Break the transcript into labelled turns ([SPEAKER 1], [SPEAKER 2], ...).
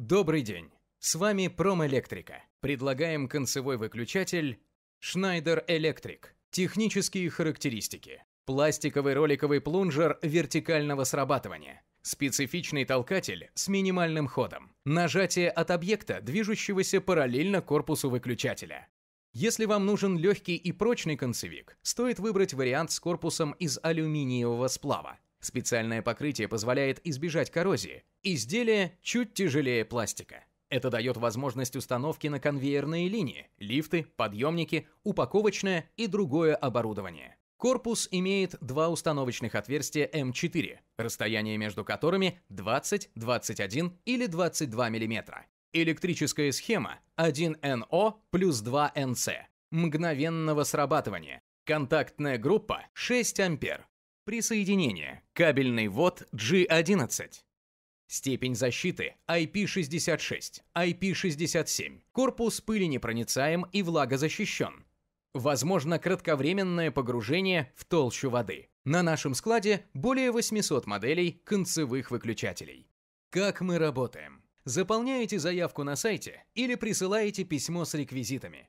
[SPEAKER 1] Добрый день! С вами Промэлектрика. Предлагаем концевой выключатель Schneider Electric. Технические характеристики. Пластиковый роликовый плунжер вертикального срабатывания. Специфичный толкатель с минимальным ходом. Нажатие от объекта, движущегося параллельно корпусу выключателя. Если вам нужен легкий и прочный концевик, стоит выбрать вариант с корпусом из алюминиевого сплава. Специальное покрытие позволяет избежать коррозии. Изделие чуть тяжелее пластика. Это дает возможность установки на конвейерные линии, лифты, подъемники, упаковочное и другое оборудование. Корпус имеет два установочных отверстия М4, расстояние между которыми 20, 21 или 22 мм. Электрическая схема 1NO плюс 2NC. Мгновенного срабатывания. Контактная группа 6 ампер. Присоединение. Кабельный вод G11. Степень защиты IP66, IP67. Корпус пыленепроницаем и влагозащищен. Возможно кратковременное погружение в толщу воды. На нашем складе более 800 моделей концевых выключателей. Как мы работаем? Заполняете заявку на сайте или присылаете письмо с реквизитами.